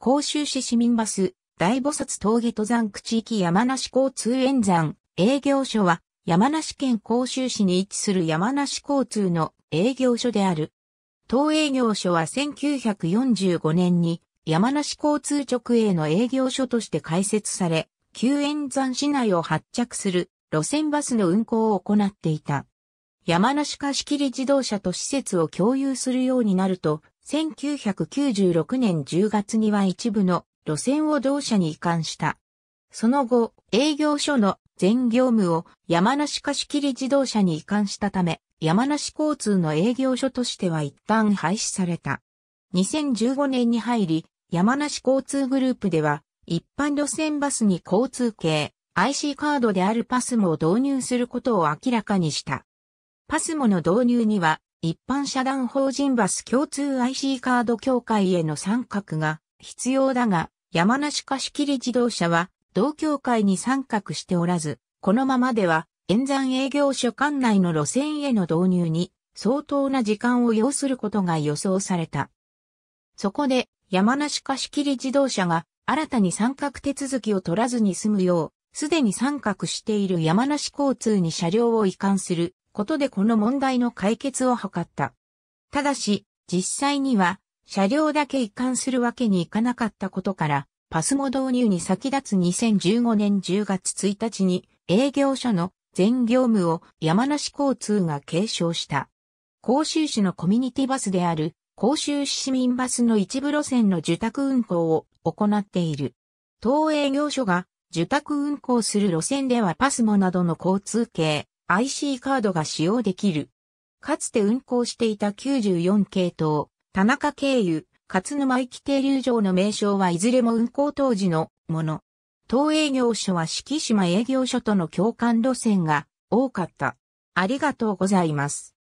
甲州市市民バス、大菩薩峠登山口行き山梨交通演山、営業所は、山梨県甲州市に位置する山梨交通の営業所である。当営業所は1945年に山梨交通直営の営業所として開設され、旧演山市内を発着する路線バスの運行を行っていた。山梨貸切自動車と施設を共有するようになると、1996年10月には一部の路線を同社に移管した。その後、営業所の全業務を山梨貸切自動車に移管したため、山梨交通の営業所としては一旦廃止された。2015年に入り、山梨交通グループでは、一般路線バスに交通系、IC カードであるパスモを導入することを明らかにした。パスモの導入には、一般社団法人バス共通 IC カード協会への参画が必要だが、山梨貸切自動車は同協会に参画しておらず、このままでは演山営業所管内の路線への導入に相当な時間を要することが予想された。そこで山梨貸切自動車が新たに参画手続きを取らずに済むよう、すでに参画している山梨交通に車両を移管することでこの問題の解決を図った。ただし、実際には、車両だけ移管するわけにいかなかったことから、パスモ導入に先立つ2015年10月1日に営業所の全業務を山梨交通が継承した。甲州市のコミュニティバスである甲州市市民バスの一部路線の受託運行を行っている。当営業所が受託運行する路線ではパスモなどの交通系 IC カードが使用できる。かつて運行していた94系統、田中経由、勝沼駅停留場の名称はいずれも運行当時のもの。東営業所は四季島営業所との共感路線が多かった。ありがとうございます。